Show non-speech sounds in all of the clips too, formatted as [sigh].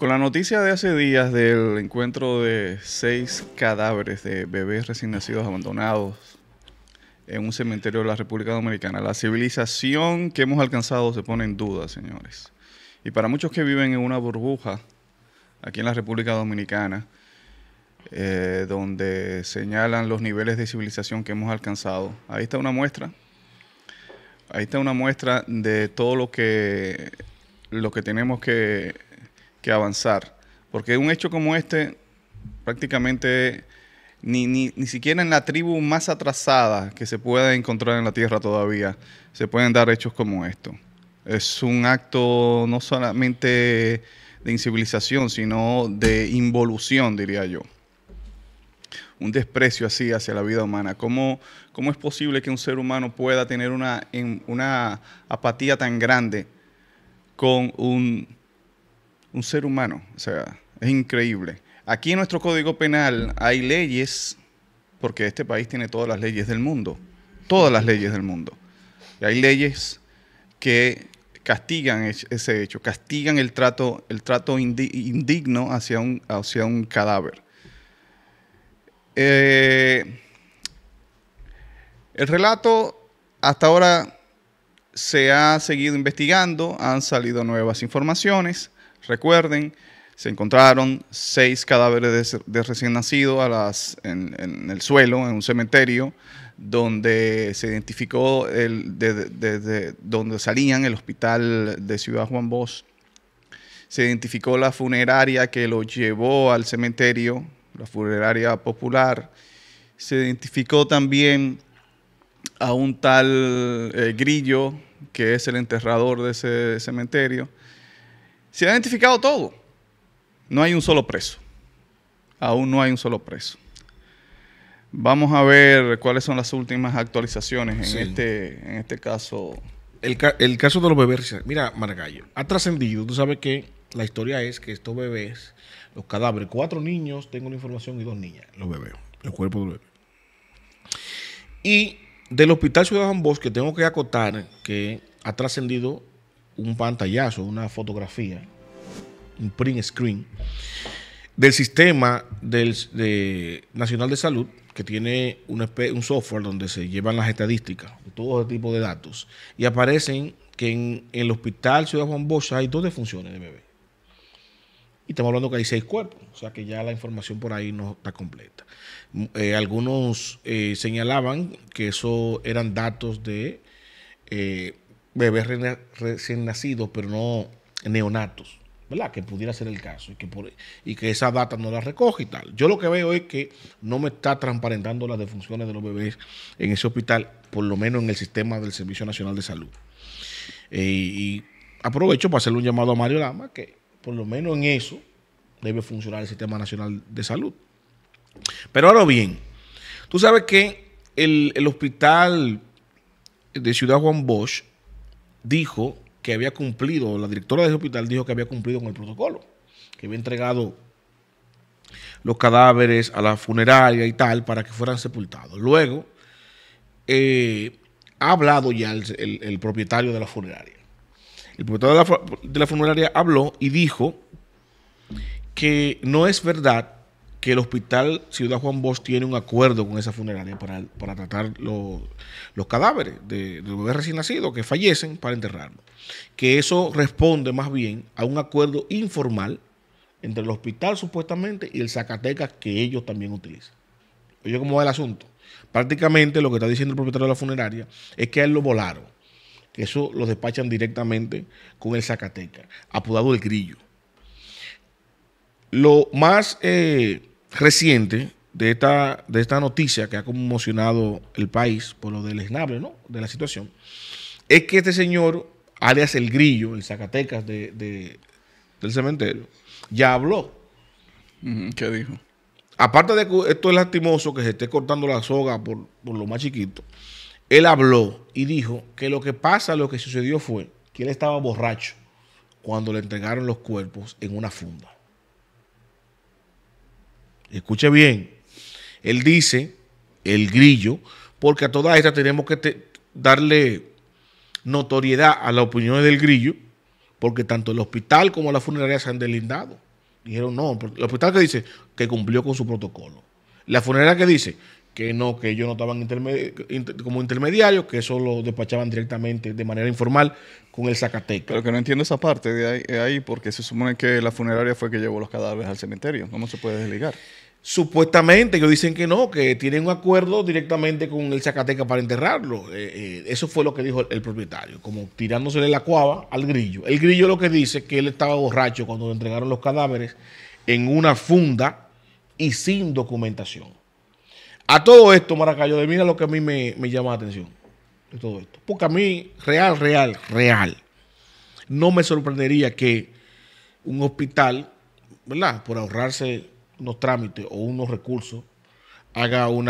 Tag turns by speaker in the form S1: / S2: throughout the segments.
S1: Con la noticia de hace días del encuentro de seis cadáveres de bebés recién nacidos abandonados en un cementerio de la República Dominicana, la civilización que hemos alcanzado se pone en duda, señores. Y para muchos que viven en una burbuja aquí en la República Dominicana, eh, donde señalan los niveles de civilización que hemos alcanzado, ahí está una muestra. Ahí está una muestra de todo lo que, lo que tenemos que que avanzar. Porque un hecho como este, prácticamente ni, siquiera en la tribu más atrasada que se pueda encontrar en la tierra todavía, se pueden dar hechos como esto. Es un acto no solamente de incivilización, sino de involución, diría yo. Un desprecio así hacia la vida humana. ¿Cómo, cómo es posible que un ser humano pueda tener una, una apatía tan grande con un un ser humano. O sea, es increíble. Aquí en nuestro Código Penal hay leyes, porque este país tiene todas las leyes del mundo, todas las leyes del mundo. Y hay leyes que castigan ese hecho, castigan el trato, el trato indigno hacia un, hacia un cadáver. Eh, el relato hasta ahora se ha seguido investigando, han salido nuevas informaciones. Recuerden, se encontraron seis cadáveres de, recién nacido en, el suelo, en un cementerio, donde se identificó el, donde salían el hospital de Ciudad Juan Bosch. Se identificó la funeraria que lo llevó al cementerio, la funeraria popular. Se identificó también a un tal eh, Grillo, que es el enterrador de ese cementerio se ha identificado todo. No hay un solo preso. Aún no hay un solo preso. Vamos a ver cuáles son las últimas actualizaciones en, este, en este caso. El, caso
S2: de los bebés. Mira, Margallo, ha trascendido. Tú sabes que la historia es que estos bebés, los cadáveres, cuatro niños, tengo la información, y dos niñas, los bebés, el cuerpo de bebé. Y del Hospital Ciudadanos Bosque tengo que acotar que ha trascendido un pantallazo, una fotografía, un print screen del sistema del, nacional de salud que tiene un, software donde se llevan las estadísticas, todo tipo de datos, y aparecen que en, el hospital Ciudad Juan Bosch hay dos defunciones de bebé. Y estamos hablando que hay seis cuerpos, o sea que ya la información por ahí no está completa. Mm, eh, algunos eh, señalaban que eso eran datos de eh, bebés recién nacidos, pero no neonatos, ¿verdad? Que pudiera ser el caso y que, por, y que esa data no la recoge y tal. Yo lo que veo es que no me está transparentando las defunciones de los bebés en ese hospital, por lo menos en el sistema del Servicio Nacional de Salud. Eh, y aprovecho para hacerle un llamado a Mario Lama, que por lo menos en eso debe funcionar el Sistema Nacional de Salud. Pero ahora bien, tú sabes que el, el hospital de Ciudad Juan Bosch dijo que había cumplido, la directora del hospital dijo que había cumplido con el protocolo, que había entregado los cadáveres a la funeraria y tal para que fueran sepultados. Luego, eh, ha hablado ya el, propietario de la funeraria. El propietario de la funeraria habló y dijo que no es verdad que el hospital Ciudad Juan Bosch tiene un acuerdo con esa funeraria para, tratar los cadáveres de, de bebés recién nacidos que fallecen para enterrarlos. Que eso responde más bien a un acuerdo informal entre el hospital supuestamente y el Zacatecas que ellos también utilizan. Oye, ¿cómo va el asunto? Prácticamente lo que está diciendo el propietario de la funeraria es que a él lo volaron, que eso lo despachan directamente con el Zacatecas, apodado el grillo. Lo más... Eh, reciente de esta, de esta noticia que ha conmocionado el país por lo del esnable, De la situación, es que este señor, alias El Grillo, el Zacatecas de, del cementerio, ya habló. ¿Qué dijo? Aparte de que esto es lastimoso que se esté cortando la soga por, por lo más chiquito, él habló y dijo que lo que pasa, lo que sucedió fue que él estaba borracho cuando le entregaron los cuerpos en una funda escuche bien, él dice, el grillo, porque a todas estas tenemos que darle notoriedad a las opiniones del grillo, porque tanto el hospital como la funeraria se han deslindado. Dijeron no, el hospital que dice que cumplió con su protocolo. La funeraria que dice que no, que ellos no estaban como intermediarios, que eso lo despachaban directamente de manera informal
S1: con el Zacatecas. Pero que no entiendo esa parte de ahí, porque se supone que la funeraria fue que llevó los cadáveres al cementerio, ¿cómo se puede desligar? Supuestamente, ellos dicen que no, que tienen un acuerdo
S2: directamente con el Zacatecas para enterrarlo. Eh, eh, eso fue lo que dijo el, propietario, como tirándosele la cuava al grillo. El grillo lo que dice es que él estaba borracho cuando le entregaron los cadáveres en una funda y sin documentación. A todo esto, Maracayo, de mira lo que a mí me, llama la atención. De todo esto. Porque a mí, real, real, real, no me sorprendería que un hospital, ¿verdad? Por ahorrarse unos trámites o unos recursos, haga un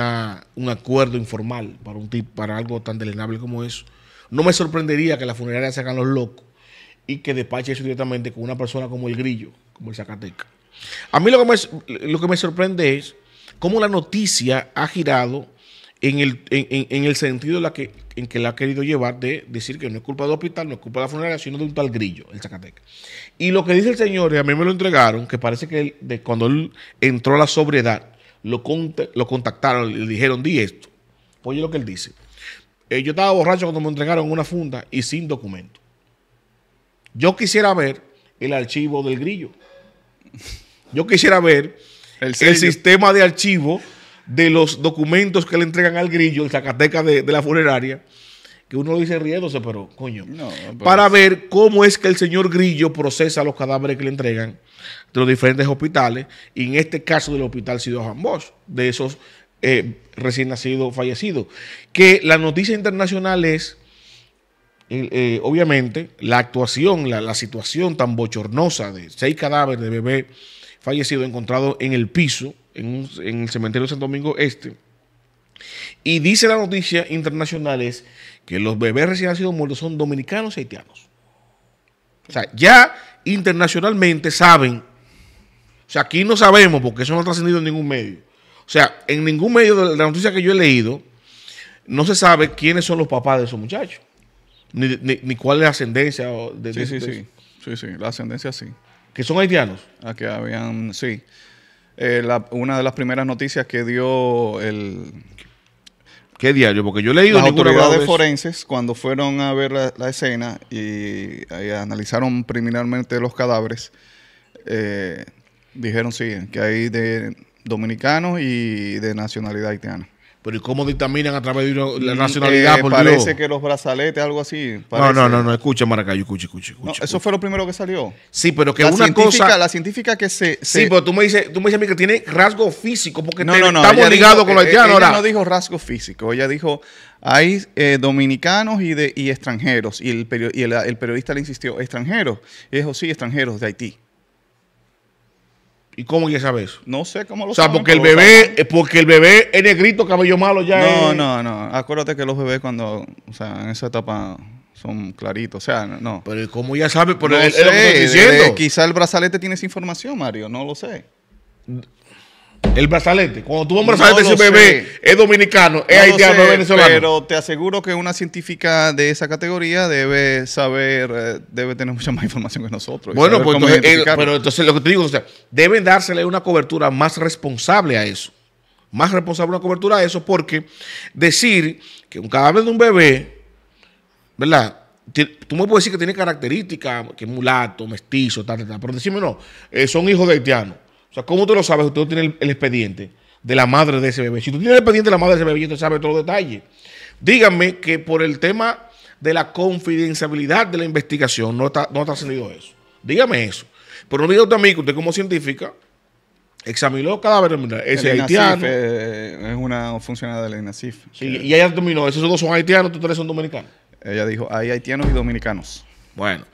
S2: acuerdo informal para, un para algo tan delenable como eso. No me sorprendería que las funerarias se hagan los locos y que despache eso directamente con una persona como el grillo, como el Zacateca. A mí lo que me, lo que me sorprende es cómo la noticia ha girado en el, sentido en que la ha querido llevar de decir que no es culpa del hospital, no es culpa de la funeraria, sino de un tal grillo, el Zacatecas. Y lo que dice el señor, y a mí me lo entregaron, que parece que de cuando él entró a la sobriedad, lo, lo contactaron, le dijeron, di esto. Pues oye lo que él dice. Eh, yo estaba borracho cuando me entregaron una funda y sin documento. Yo quisiera ver el archivo del grillo. Yo quisiera ver el, sistema de archivo de los documentos que le entregan al grillo, en Zacateca de, la funeraria, que uno lo dice riéndose, pero coño, para ver cómo es que el señor grillo procesa los cadáveres que le entregan de los diferentes hospitales, y en este caso del hospital Ciudad Bosch, de esos eh, recién nacidos fallecidos. Que la noticia internacional es, eh, obviamente, la actuación, la, situación tan bochornosa de seis cadáveres de bebés fallecido encontrado en el piso, en, el cementerio de Santo Domingo Este. Y dice la noticia internacional es que los bebés recién sido muertos son dominicanos y haitianos. O sea, ya internacionalmente saben. O sea, aquí no sabemos porque eso no ha trascendido en ningún medio. O sea, en ningún medio de la noticia que yo he leído, no se sabe quiénes son los papás de esos muchachos. Ni, cuál es la ascendencia.
S1: De, sí, sí, sí. sí, sí. La ascendencia sí que son haitianos. Aquí ah, que habían, sí. Eh, una de las primeras noticias que dio el... ¿Qué diario? Porque yo he leído... Las autoridades forenses, cuando fueron a ver la, escena y, analizaron preliminarmente los cadáveres, eh, dijeron, sí, que hay de dominicanos y de nacionalidad haitiana. Pero ¿y cómo dictaminan a través de la mm, nacionalidad? Eh, por parece que los brazaletes, algo así. No, no, no, no, escucha, Maracayo,
S2: escucha, escucha.
S1: eso fue lo primero que salió.
S2: Sí, pero que una cosa.
S1: La científica que se, Sí, pero tú me dices, tú a que tiene rasgo físico, porque no, te, no, estamos ligados con los eh, eh, haitianos ahora. no dijo rasgo físico, ella dijo, hay dominicanos y, de, y extranjeros. Y, el, y el, el periodista le insistió, extranjeros. Y dijo, sí, extranjeros de Haití. ¿Y cómo ya sabe eso? No sé cómo lo O sea, porque el bebé, porque el bebé es negrito, cabello malo ya. No, es... no, no. Acuérdate que los bebés cuando, o sea, en esa etapa son claritos. O sea, no. Pero ¿cómo ya sabe? Por no el, sé, quizá el brazalete tiene esa información, Mario. No lo sé.
S2: El brazalete. Cuando tú un brazalete, no ese bebé
S1: es dominicano, es haitiano, es venezolano. Pero te aseguro que una científica de esa categoría debe saber, eh, debe tener mucha más información que nosotros. Bueno, pues eh, pero
S2: entonces lo que te digo, o sea, deben dársele una cobertura más responsable a eso. Más responsable una cobertura a eso, porque decir que un cadáver de un bebé, ¿verdad? Tú me puedes decir que tiene características, que es mulato, mestizo, tal, tal, tal. Pero decime no, eh, son hijos de haitianos o sea, ¿cómo tú lo sabes? Usted tiene el, expediente de la madre de ese bebé. Si tú tienes el expediente de la madre de ese bebé, usted sabe todos los detalles. Díganme que por el tema de la confidencialidad de la investigación no está, no eso. Dígame eso. Pero no diga usted a mí que usted como científica
S1: examinó cadáveres Ese haitiano. es una funcionaria del INACIF. y ella terminó. Esos dos son haitianos, tú tres son dominicanos. Ella dijo, hay haitianos y dominicanos. Bueno,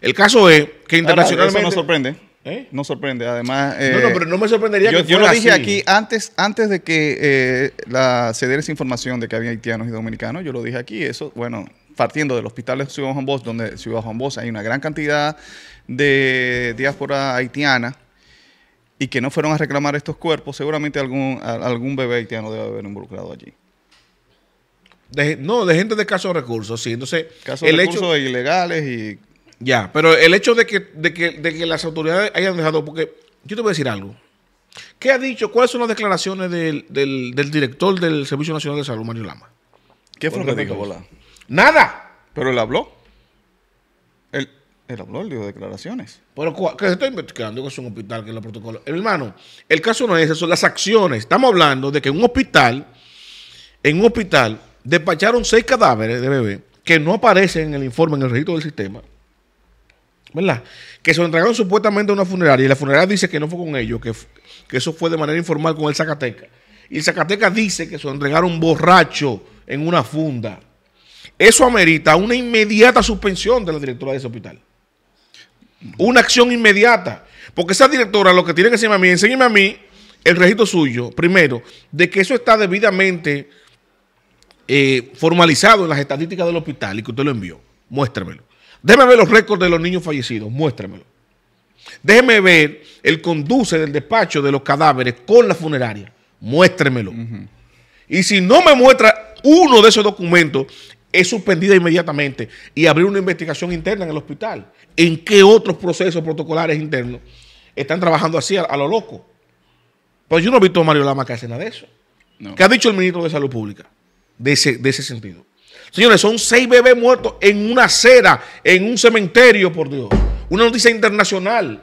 S1: el caso es que internacionalmente... Ahora, nos sorprende. ¿Eh? No sorprende, además... no, no, eh, pero no me sorprendería yo, que Yo lo dije aquí antes, antes de que eh, la, se diera esa información de que había haitianos y dominicanos, yo lo dije aquí, eso, bueno, partiendo del hospital de Ciudad Juan Bosch, donde Ciudad Juan Bosch hay una gran cantidad de diáspora haitiana y que no fueron a reclamar estos cuerpos, seguramente algún, algún bebé haitiano debe haber involucrado allí. no, de gente de casos recursos, sí. Entonces, casos el ilegales
S2: y ya, pero el hecho de que, de que, las autoridades hayan dejado, porque yo te voy a decir algo. ¿Qué ha dicho? ¿Cuáles son las declaraciones del, director del Servicio Nacional de Salud, Mario Lama? ¿Qué fue lo que dijo? Bola? Nada. Pero él habló. Él, habló, él dio declaraciones. Pero que se está investigando que es un hospital, que es el protocolo. Hermano, el caso no es eso, son las acciones. Estamos hablando de que un hospital, en un hospital, despacharon seis cadáveres de bebé que no aparecen en el informe, en el registro del sistema ¿verdad? Que se lo entregaron supuestamente a una funeraria y la funeraria dice que no fue con ellos, que, eso fue de manera informal con el Zacateca. Y el Zacateca dice que se lo entregaron borracho en una funda. Eso amerita una inmediata suspensión de la directora de ese hospital. Una acción inmediata. Porque esa directora lo que tiene que decirme a mí, enséñeme a mí el registro suyo, primero, de que eso está debidamente eh, formalizado en las estadísticas del hospital y que usted lo envió. Muéstremelo. Déjeme ver los récords de los niños fallecidos, muéstremelo. Déjeme ver el conduce del despacho de los cadáveres con la funeraria, muéstremelo. Y si no me muestra uno de esos documentos, es suspendida inmediatamente y abrir una investigación interna en el hospital. ¿En qué otros procesos protocolares internos están trabajando así a, lo loco? Pues yo no he visto a Mario Lama que hace nada de eso. ¿Qué ha dicho el ministro de Salud Pública de ese sentido? Señores, son seis bebés muertos en una acera, en un cementerio, por Dios. Una noticia internacional.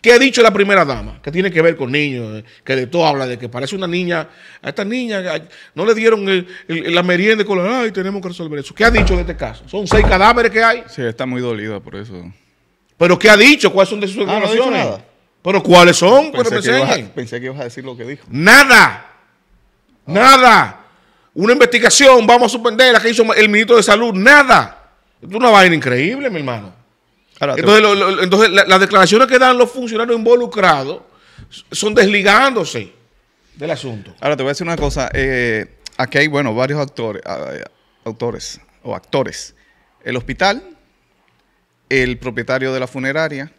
S2: ¿Qué ha dicho la primera dama? Que tiene que ver con niños, que de todo habla, de que parece una niña, a esta niña no le dieron la merienda con ay, tenemos que resolver eso. ¿Qué ha dicho de este caso? ¿Son seis cadáveres que hay?
S1: Sí, está muy dolida por eso.
S2: ¿Pero qué ha dicho?
S1: ¿Cuáles son de sus ah, declaraciones? nada. ¿Pero cuáles son? Pensé, que ibas, a, decir lo que dijo.
S2: Nada. Ah. Nada. Una investigación, vamos a suspender la que hizo el ministro de Salud, nada. Esto Es una vaina increíble, mi hermano. entonces, las declaraciones que dan los funcionarios involucrados
S1: son desligándose del asunto. Ahora te voy a decir una cosa. Eh, aquí hay, bueno, varios actores, ah, eh, autores o actores. El hospital, el propietario de la funeraria,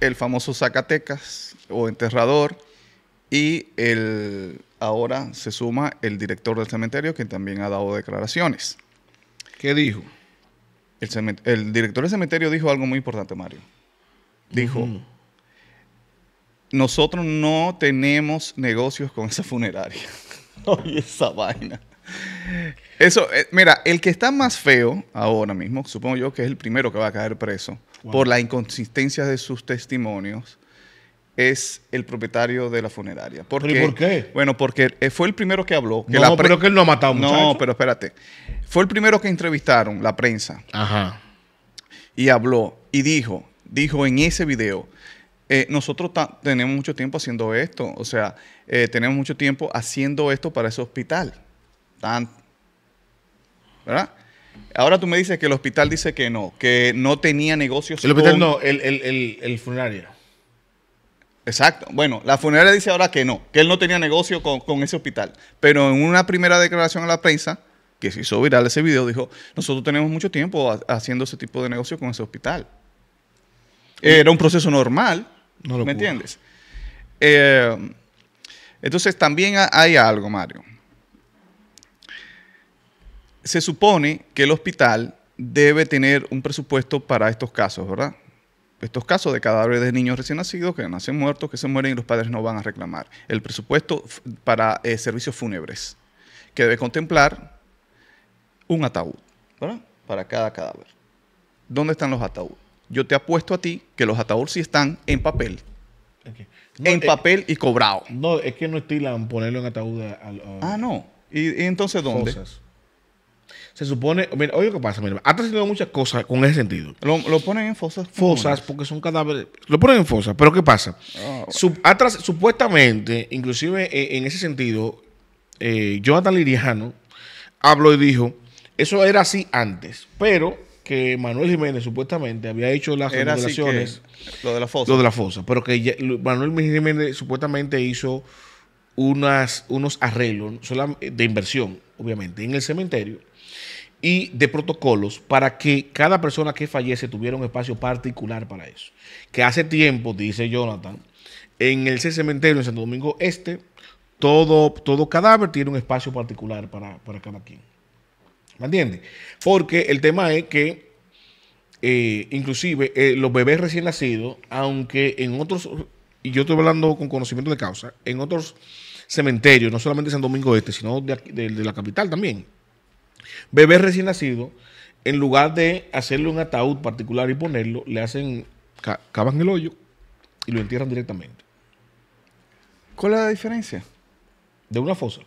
S1: el famoso Zacatecas o enterrador, y el, ahora se suma el director del cementerio, que también ha dado declaraciones. ¿Qué dijo? El, director del cementerio dijo algo muy importante, Mario. Dijo, nosotros no tenemos negocios con esa funeraria. [laughs] Oye, esa vaina. Eso, eh, mira, el que está más feo ahora mismo, supongo yo que es el primero que va a caer preso por la inconsistencia de sus testimonios, es el propietario de la funeraria. por qué? Bueno, porque eh, fue el primero que habló. no, pero que él no ha matado No, pero espérate. Fue el primero que entrevistaron, la prensa. Ajá. Y habló y dijo, dijo en ese video, eh, nosotros tenemos mucho tiempo haciendo esto. O sea, eh, tenemos mucho tiempo haciendo esto para ese hospital. ¿Verdad? Ahora tú me dices que el hospital dice que no, que no tenía negocios. El hospital no, el, el, el, el funerario. Exacto. Bueno, la funeraria dice ahora que no, que él no tenía negocio con, ese hospital. Pero en una primera declaración a la prensa, que se hizo viral ese video, dijo, nosotros tenemos mucho tiempo haciendo ese tipo de negocio con ese hospital.
S2: Era un proceso
S1: normal, no lo ¿me entiendes? Eh, entonces también hay algo, Mario. Se supone que el hospital debe tener un presupuesto para estos casos, ¿verdad? estos casos de cadáveres de niños recién nacidos que nacen muertos, que se mueren y los padres no van a reclamar. El presupuesto para eh, servicios fúnebres, que debe contemplar un ataúd, ¿verdad? Para cada cadáver. ¿Dónde están los ataúdes? Yo te apuesto a ti que los ataúdes sí están en papel. en eh, papel y cobrado. No, es que no estilan ponerlo
S2: en ataúd. ah, no. ¿Y, entonces dónde? Se supone, mira, oye qué que pasa, mira, ha trascendido muchas cosas con ese sentido. Lo, ponen en fosas. Fosas, porque son cadáveres. Lo ponen en fosas, pero ¿qué pasa? Oh. supuestamente, inclusive e, en ese sentido, eh, Jonathan Liriano habló y dijo, eso era así antes, pero que Manuel Jiménez supuestamente había hecho las revelaciones.
S1: Lo de la fosa. Lo de la fosa,
S2: pero que Manuel Jiménez supuestamente hizo unas, unos arreglos de inversión, obviamente, en el cementerio y de protocolos para que cada persona que fallece tuviera un espacio particular para eso. Que hace tiempo, dice Jonathan, en el cementerio en Santo Domingo Este, todo, todo cadáver tiene un espacio particular para, cada quien. ¿Me entiendes? Porque el tema es que eh, inclusive eh, los bebés recién nacidos, aunque en otros, y yo estoy hablando con conocimiento de causa, en otros cementerios, no solamente San Domingo Este, sino de la capital también, bebé recién nacido, en lugar de hacerle un ataúd particular y ponerlo, le hacen, cavan el hoyo y lo entierran directamente.
S1: ¿Cuál es la diferencia? De una fosa.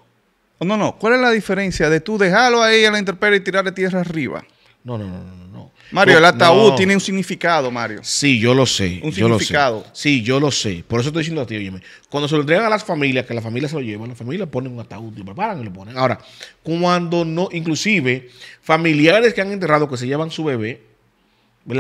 S1: No, no, ¿cuál es la diferencia de tú dejarlo ahí en la intemperie y tirarle tierra arriba? No, no, no, no.
S2: Mario, el ataúd tiene un
S1: significado, Mario.
S2: Sí, yo lo sé. Un significado. Sí, yo lo sé. Por eso estoy diciendo a ti, óyeme. Cuando se lo entregan a las familias, que las familia se lo lleva, la familia pone un ataúd y preparan y lo ponen. Ahora, cuando no, inclusive familiares que han enterrado, que se llevan su bebé,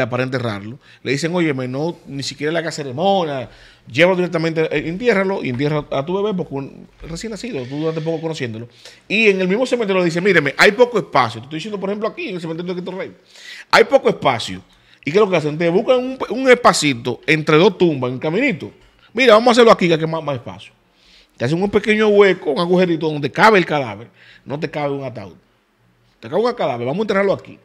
S2: Para enterrarlo, le dicen, oye, no, ni siquiera le haga ceremonia, llévalo directamente, eh, entiérralo y entierra a tu bebé porque recién nacido, tú durante poco conociéndolo. Y en el mismo cementerio le dicen, míreme, hay poco espacio. Te estoy diciendo, por ejemplo, aquí, en el cementerio de Quito Rey, hay poco espacio. ¿Y qué es lo que hacen? Te buscan un, un espacito entre dos tumbas, un caminito. Mira, vamos a hacerlo aquí, que más, más espacio. Te hacen un pequeño hueco, un agujerito donde cabe el cadáver. No te cabe un ataúd. Te cabe un cadáver, vamos a enterrarlo aquí.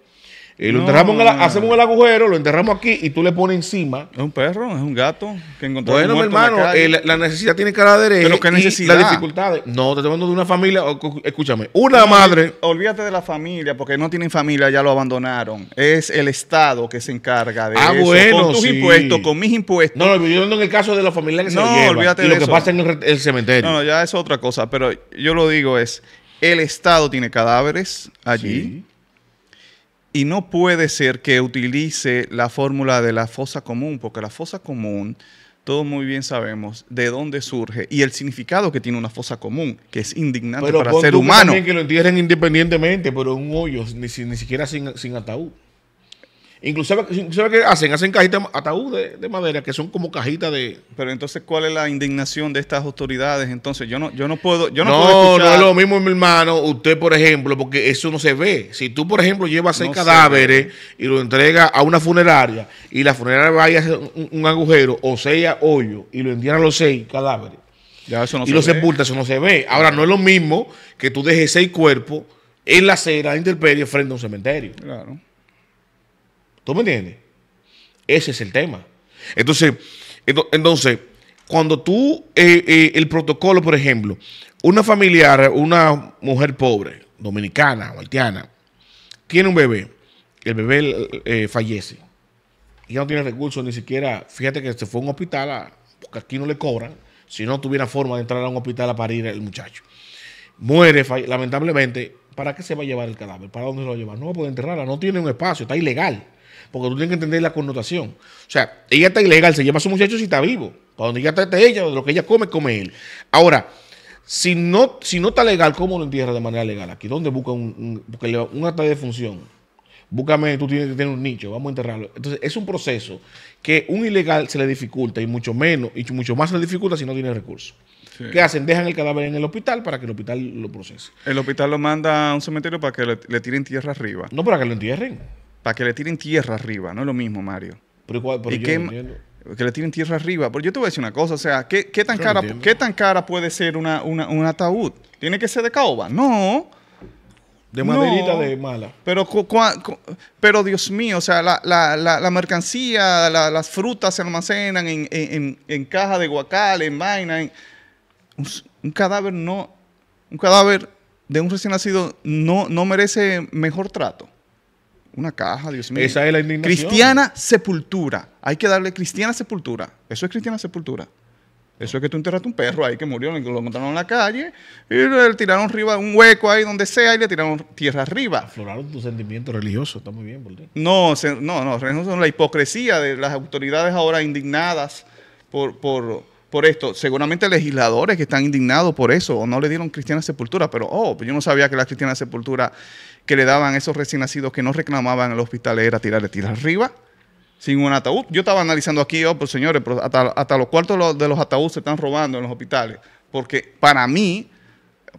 S1: Y lo enterramos, hacemos
S2: el agujero, lo enterramos aquí y tú le pones encima.
S1: Es un perro, es un gato que Bueno, mi hermano, eh, la,
S2: necesidad tiene cara derecha. Pero qué necesidad. Las dificultades. No, te estoy hablando de una familia. Escúchame,
S1: una madre. Olvídate de la familia, porque no tienen familia, ya lo abandonaron. Es el Estado que se encarga de ah, eso. con tus impuestos, con mis impuestos. No, no, yo en el caso de la familia que se de lo que pasa en el, cementerio. No, ya es otra cosa, pero yo lo digo es, el Estado tiene cadáveres allí. Y no puede ser que utilice la fórmula de la fosa común, porque la fosa común, todos muy bien sabemos de dónde surge y el significado que tiene una fosa común, que es indignante para el ser humano. que
S2: lo entierren independientemente, pero un hoyo, ni, siquiera sin ataúd. Incluso
S1: que hacen, hacen cajitas ataúd de, madera, que son como cajitas de. Pero entonces, ¿cuál es la indignación de estas autoridades? Entonces, yo no, yo no puedo. Yo no, no, es lo
S2: mismo, mi hermano. Usted, por ejemplo, porque eso no se ve. Si tú, por ejemplo, llevas seis cadáveres y lo entrega a una funeraria y la funeraria va a hacer un, agujero o sea hoyo y lo entierran los seis cadáveres ya, eso y lo sepulta, eso no se ve. Ahora, no es lo mismo que tú dejes seis cuerpos en la acera, en frente a un cementerio. Claro. ¿Tú me entiendes? Ese es el tema. Entonces, entonces cuando tú, eh, eh, el protocolo, por ejemplo, una familiar, una mujer pobre, dominicana haitiana, tiene un bebé, el bebé eh, fallece y ya no tiene recursos ni siquiera, fíjate que se fue a un hospital, ah, porque aquí no le cobran, si no tuviera forma de entrar a un hospital a parir el muchacho. Muere, lamentablemente, ¿para qué se va a llevar el cadáver? ¿Para dónde se lo va a llevar? No va a poder enterrarla, no tiene un espacio, está ilegal. Porque tú tienes que entender la connotación. O sea, ella está ilegal, se lleva a su muchacho si está vivo. Cuando donde ella trata ella, lo que ella come, come él. Ahora, si no, si no está legal, ¿cómo lo entierra de manera legal? Aquí, ¿dónde busca un, un, de función? Búscame, tú tienes que tener un nicho, vamos a enterrarlo. Entonces, es un proceso que un ilegal se le dificulta y mucho menos, y mucho más se le dificulta
S1: si no tiene recursos. ¿Qué
S2: hacen? Dejan el cadáver en el hospital para que el hospital lo procese.
S1: El hospital lo manda a un cementerio para que le tiren tierra arriba. No, para que lo entierren para que le tiren tierra arriba, no es lo mismo, Mario. Pero igual, yo que le tiren tierra arriba. Pero yo te voy a decir una cosa, o sea, ¿qué, tan, cara, ¿qué tan cara puede ser un ataúd? ¿Tiene que ser de caoba? No.
S2: De maderita de mala.
S1: Pero, pero Dios mío, o sea, la, mercancía, las frutas se almacenan en, en, caja de guacal, en vaina. un, un, cadáver no. Un cadáver de un recién nacido no, no merece mejor trato. Una caja, Dios mío. Esa es la indignación. Cristiana sepultura. Hay que darle cristiana sepultura. Eso es cristiana sepultura. Eso es que tú enterraste un perro ahí que murió, lo encontraron en la calle y le tiraron arriba un hueco ahí donde sea y le tiraron tierra arriba. Afloraron tu sentimiento religioso. está muy bien, boludo. No, no, no, es la hipocresía de las autoridades ahora indignadas por, por, esto. Seguramente legisladores que están indignados por eso o no le dieron cristiana sepultura, pero oh, yo no sabía que la cristiana sepultura que le daban a esos recién nacidos que no reclamaban en los hospitales, era tirarle tiras arriba sin un ataúd. Yo estaba analizando aquí, oh, pues señores, hasta, los cuartos de los ataúdes se están robando en los hospitales. Porque para mí,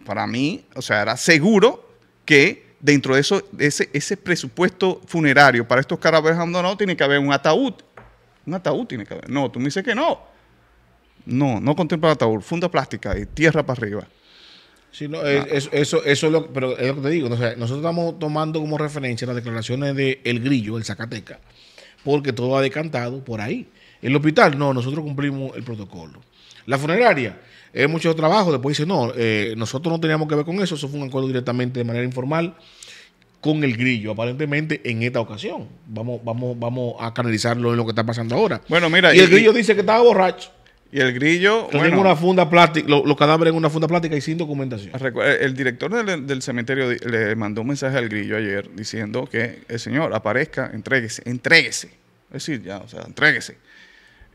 S1: para mí, o sea, era seguro que dentro de eso, ese, ese presupuesto funerario para estos cadáveres abandonados tiene que haber un ataúd. Un ataúd tiene que haber. No, tú me dices que no. No, no contempla ataúd. Funda plástica y tierra para arriba. Sí, ah. eso, eso es lo, pero
S2: es que te digo. nosotros estamos tomando como referencia las declaraciones del El Grillo, el Zacateca, porque todo ha decantado por ahí. El hospital, no, nosotros cumplimos el protocolo. La funeraria, es mucho trabajo. Después dice, no, eh, nosotros no teníamos que ver con eso. Eso fue un acuerdo directamente de manera informal con el grillo, aparentemente en esta ocasión. Vamos, vamos, vamos a canalizarlo en lo que está pasando ahora. Bueno, mira. Y el grillo
S1: dice que estaba borracho. Y el grillo. bueno, una
S2: funda plástica, los cadáveres en una funda plástica y sin documentación.
S1: Eh, el director del, cementerio le mandó un mensaje al grillo ayer diciendo que el eh, señor aparezca, entréguese, entréguese. Es decir, ya, o sea, entréguese.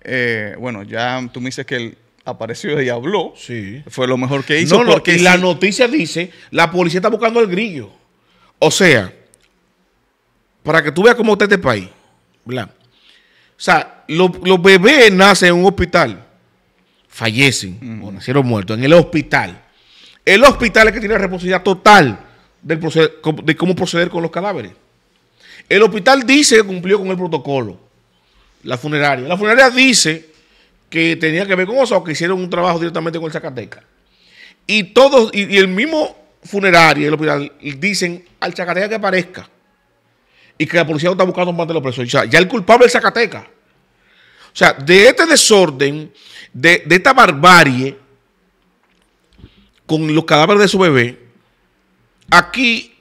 S1: Eh, bueno, ya tú me dices que él apareció y habló. Sí. Fue lo mejor que hizo. No, no porque y la noticia dice: la policía está buscando
S2: al grillo. O sea, para que tú veas cómo está este país, ¿verdad? O sea, los bebés nacen en un hospital fallecen o nacieron muertos en el hospital. El hospital es que tiene la responsabilidad total del de cómo proceder con los cadáveres. El hospital dice que cumplió con el protocolo, la funeraria. La funeraria dice que tenía que ver con eso que hicieron un trabajo directamente con el Zacateca. Y todos, y, el mismo funerario, el hospital, dicen al Zacateca que aparezca y que la policía no está buscando más de los presos. ya el culpable es Zacateca. O sea, de este desorden, de, esta barbarie con los cadáveres de su bebé, aquí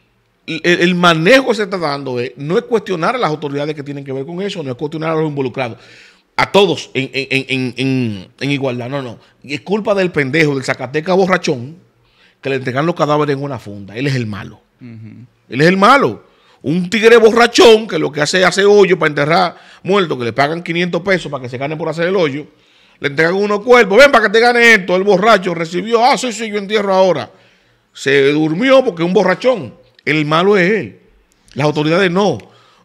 S2: el, manejo que se está dando es, no es cuestionar a las autoridades que tienen que ver con eso, no es cuestionar a los involucrados, a todos en, igualdad, no, no. Es culpa del pendejo, del Zacateca borrachón, que le entregan los cadáveres en una funda. Él es el malo. Él es el malo un tigre borrachón que lo que hace hace hoyo para enterrar muertos, que le pagan 500 pesos para que se gane por hacer el hoyo, le entregan unos cuerpos, ven para que te gane esto, el borracho recibió, ah, sí, sí, yo entierro ahora. Se durmió porque es un borrachón. El malo es él. Las autoridades no.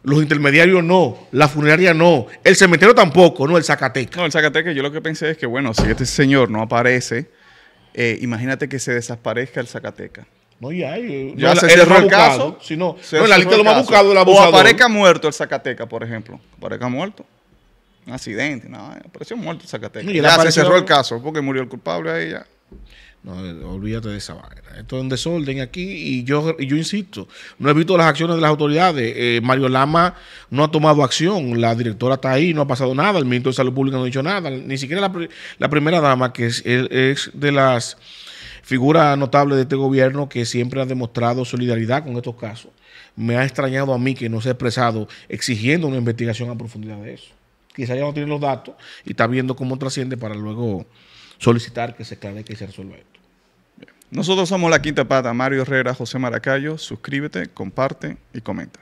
S2: Los intermediarios no, la
S1: funeraria no, el cementerio tampoco, no, el Zacateca. No, el Zacateca, yo lo que pensé es que, bueno, si este señor no aparece, eh, imagínate que se desaparezca el Zacateca. No, ya eh, Ya se cerró el caso. no, la lista lo más el O aparezca muerto el Zacateca, por ejemplo. Aparezca muerto. Un accidente, nada. apareció muerto el Zacateca. Y ya se cerró el caso porque murió el culpable ahí ya.
S2: No, eh, olvídate de esa vaina. Esto es un desorden aquí y yo, yo insisto, no he visto las acciones de las autoridades. Eh, Mario Lama no ha tomado acción, la directora está ahí, no ha pasado nada, el ministro de Salud Pública no ha dicho nada, ni siquiera la, primera dama, que es de las figura notable de este gobierno que siempre ha demostrado solidaridad con estos casos. Me ha extrañado a mí que no se ha expresado exigiendo una investigación a profundidad de eso. Quizá ya no tiene los datos y está viendo cómo trasciende para luego
S1: solicitar que se aclare y se resuelva esto. Nosotros somos La Quinta Pata, Mario Herrera, José Maracayo. Suscríbete, comparte y comenta.